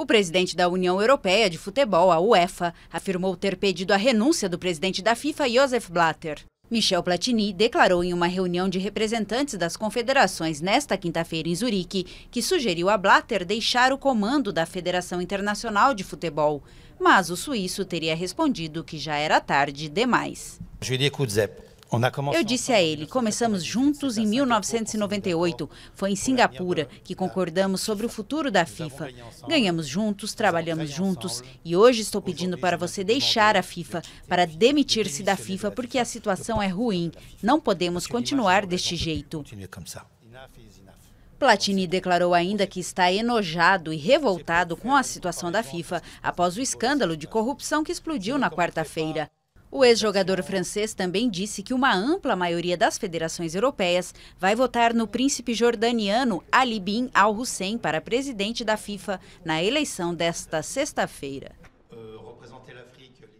O presidente da União Europeia de Futebol, a UEFA, afirmou ter pedido a renúncia do presidente da FIFA, Josef Blatter. Michel Platini declarou em uma reunião de representantes das confederações nesta quinta-feira em Zurique que sugeriu a Blatter deixar o comando da Federação Internacional de Futebol, mas o suíço teria respondido que já era tarde demais. Eu diria que o eu disse a ele: começamos juntos em 1998. Foi em Singapura que concordamos sobre o futuro da FIFA. Ganhamos juntos, trabalhamos juntos e hoje estou pedindo para você deixar a FIFA, para demitir-se da FIFA, porque a situação é ruim. Não podemos continuar deste jeito. Platini declarou ainda que está enojado e revoltado com a situação da FIFA após o escândalo de corrupção que explodiu na quarta-feira. O ex-jogador francês também disse que uma ampla maioria das federações europeias vai votar no príncipe jordaniano Ali bin al-Hussein para presidente da FIFA na eleição desta sexta-feira. Eh,